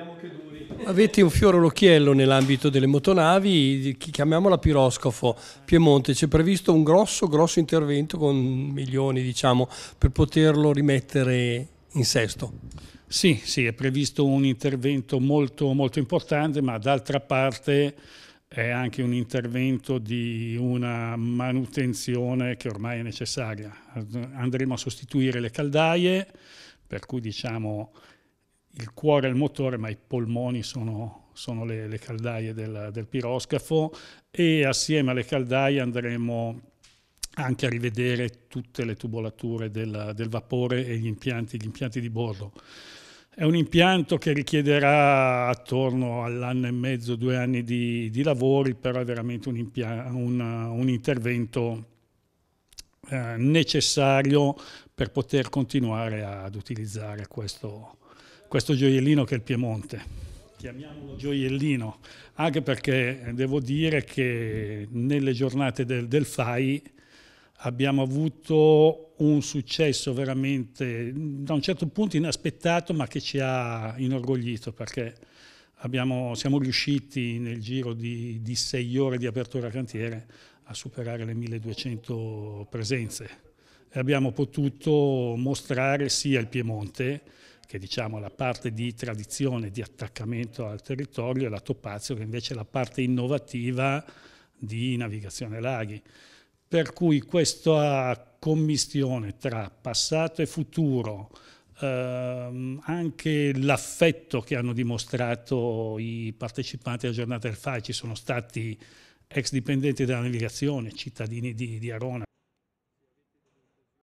speriamo che duri. Avete un fiore all'occhiello nell'ambito delle motonavi, chiamiamola piroscafo Piemonte, c'è previsto un grosso, grosso intervento con milioni diciamo, per poterlo rimettere in sesto. Sì, sì, è previsto un intervento molto, molto importante, ma d'altra parte è anche un intervento di una manutenzione che ormai è necessaria. Andremo a sostituire le caldaie, per cui diciamo il cuore è il motore, ma i polmoni sono, sono le, le, caldaie del, del piroscafo e assieme alle caldaie andremo anche a rivedere tutte le tubolature del, del vapore e gli impianti, gli impianti, di bordo. È un impianto che richiederà attorno all'anno e mezzo, due anni di, di lavori, però è veramente un, un, un intervento eh, necessario per poter continuare ad utilizzare questo, questo gioiellino che è il Piemonte. Chiamiamolo gioiellino, anche perché devo dire che nelle giornate del, del FAI abbiamo avuto un successo veramente da un certo punto inaspettato ma che ci ha inorgoglito perché abbiamo, siamo riusciti nel giro di, di sei ore di apertura cantiere a superare le 1200 presenze e abbiamo potuto mostrare sia il Piemonte che è diciamo, la parte di tradizione, di attaccamento al territorio, e la Topazio che invece è la parte innovativa di navigazione laghi. Per cui questa commistione tra passato e futuro, ehm, anche l'affetto che hanno dimostrato i partecipanti alla giornata del FAI, ci sono stati ex dipendenti della navigazione, cittadini di, di Arona,